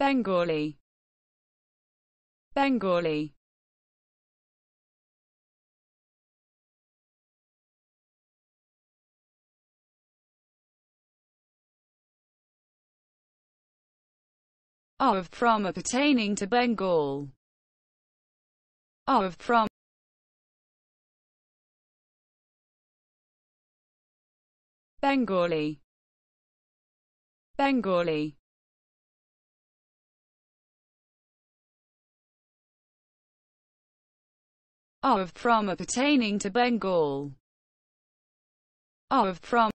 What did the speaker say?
Bengali Bengali of from or pertaining to Bengal of from Bengali Bengali of from pertaining to Bengal of from